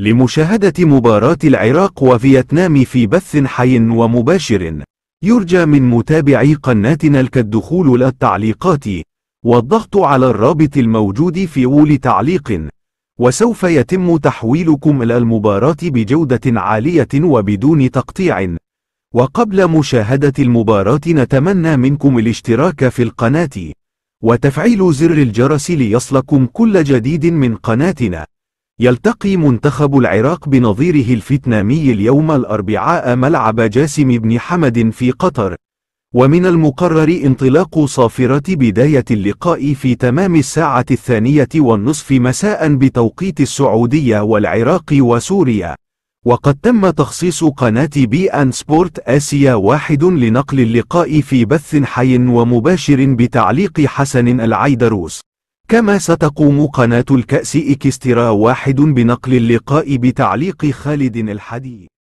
لمشاهدة مباراة العراق وفيتنام في بث حي ومباشر يرجى من متابعي قناتنا الدخول إلى التعليقات والضغط على الرابط الموجود في أول تعليق وسوف يتم تحويلكم إلى المباراة بجودة عالية وبدون تقطيع وقبل مشاهدة المباراة نتمنى منكم الاشتراك في القناة وتفعيل زر الجرس ليصلكم كل جديد من قناتنا يلتقي منتخب العراق بنظيره الفيتنامي اليوم الأربعاء ملعب جاسم بن حمد في قطر ومن المقرر انطلاق صافرة بداية اللقاء في تمام الساعة الثانية والنصف مساء بتوقيت السعودية والعراق وسوريا وقد تم تخصيص قناة بي أن سبورت آسيا واحد لنقل اللقاء في بث حي ومباشر بتعليق حسن العيدروس كما ستقوم قناة الكأس إكسترا واحد بنقل اللقاء بتعليق خالد الحديد